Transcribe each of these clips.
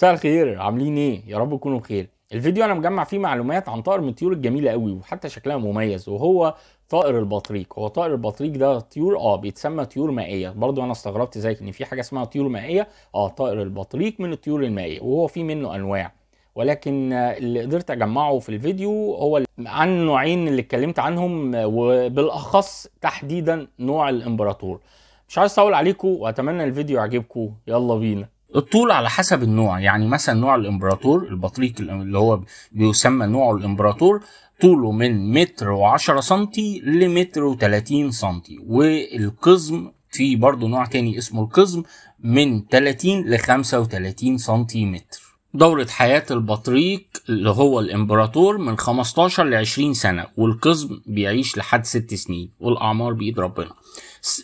مساء الخير عاملين ايه يا رب تكونوا بخير الفيديو انا مجمع فيه معلومات عن طائر من الطيور الجميله قوي وحتى شكلها مميز وهو طائر البطريق هو طائر البطريق ده طيور اه بيتسمى طيور مائيه برضو انا استغربت زيك ان في حاجه اسمها طيور مائيه اه طائر البطريق من الطيور المائيه وهو في منه انواع ولكن اللي قدرت اجمعه في الفيديو هو عن النوعين اللي اتكلمت عنهم وبالاخص تحديدا نوع الامبراطور مش عايز اطول عليكم واتمنى الفيديو يعجبكم يلا بينا الطول على حسب النوع يعني مثلا نوع الامبراطور البطريق اللي هو بيسمى نوعه الامبراطور طوله من متر وعشرة سنتي لمتر وتلاتين سنتي والقزم في برضه نوع تاني اسمه القزم من تلاتين لخمسة وتلاتين سنتي متر دورة حياة البطريق اللي هو الإمبراطور من 15 ل 20 سنة والقزم بيعيش لحد 6 سنين والأعمار بإيد ربنا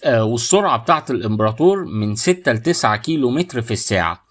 آه، والسرعة بتاعة الإمبراطور من 6 ل 9 كيلو متر في الساعة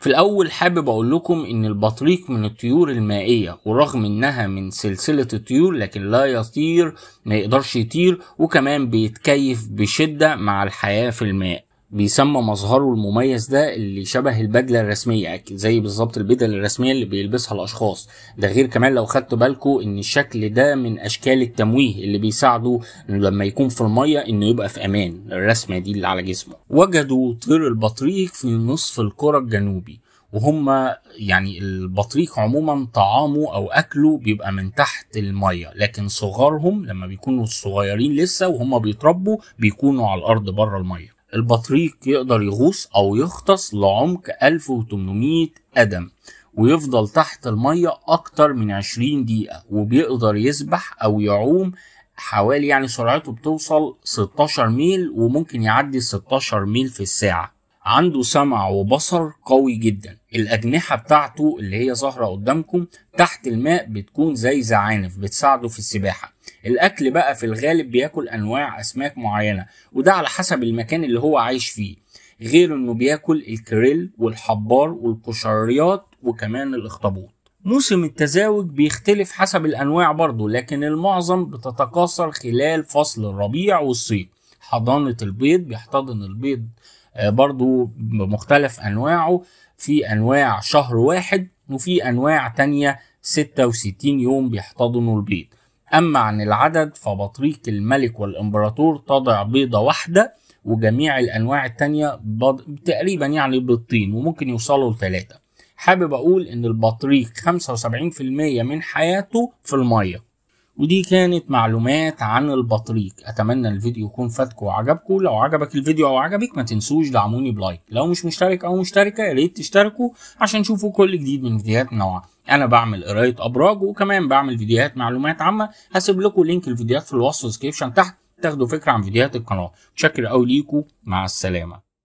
في الأول حابب أقول لكم إن البطريق من الطيور المائية ورغم إنها من سلسلة الطيور لكن لا يطير ما يقدرش يطير وكمان بيتكيف بشدة مع الحياة في الماء بيسمى مظهره المميز ده اللي شبه البدله الرسميه زي بالظبط البدل الرسميه اللي بيلبسها الاشخاص ده غير كمان لو خدتوا بالكم ان الشكل ده من اشكال التمويه اللي بيساعده لما يكون في الميه انه يبقى في امان الرسمه دي اللي على جسمه وجدوا طير البطريق في نصف الكره الجنوبي وهم يعني البطريق عموما طعامه او اكله بيبقى من تحت الميه لكن صغارهم لما بيكونوا صغيرين لسه وهم بيتربوا بيكونوا على الارض بره الميه البطريق يقدر يغوص أو يغطس لعمق 1800 قدم ويفضل تحت المية أكتر من 20 دقيقة وبيقدر يسبح أو يعوم حوالي يعني سرعته بتوصل 16 ميل وممكن يعدي 16 ميل في الساعة عنده سمع وبصر قوي جدا الأجنحة بتاعته اللي هي ظاهرة قدامكم تحت الماء بتكون زي زعانف بتساعده في السباحة الاكل بقى في الغالب بياكل انواع اسماك معينه وده على حسب المكان اللي هو عايش فيه غير انه بياكل الكريل والحبار والقشريات وكمان الاخطبوط موسم التزاوج بيختلف حسب الانواع برضه لكن المعظم بتتكاثر خلال فصل الربيع والصيف حضانه البيض بيحتضن البيض آه، برضه بمختلف انواعه في انواع شهر واحد وفي انواع تانية 66 يوم بيحتضنوا البيض أما عن العدد فبطريق الملك والإمبراطور تضع بيضة واحدة وجميع الأنواع التانية بض... تقريبا يعني بيضتين وممكن يوصلوا لثلاثة حابب أقول إن البطريق 75% من حياته في المية ودي كانت معلومات عن البطريق اتمنى الفيديو يكون فاتكم وعجبكم لو عجبك الفيديو او عجبك ما تنسوش دعموني بلايك لو مش مشترك او مشتركه يا ريت تشتركوا عشان تشوفوا كل جديد من فيديوهات نوع انا بعمل قرايه ابراج وكمان بعمل فيديوهات معلومات عامه هسيب لكم لينك الفيديوهات في الوصف والديسكربشن تحت تاخدوا فكره عن فيديوهات القناه شكرا قوي ليكم مع السلامه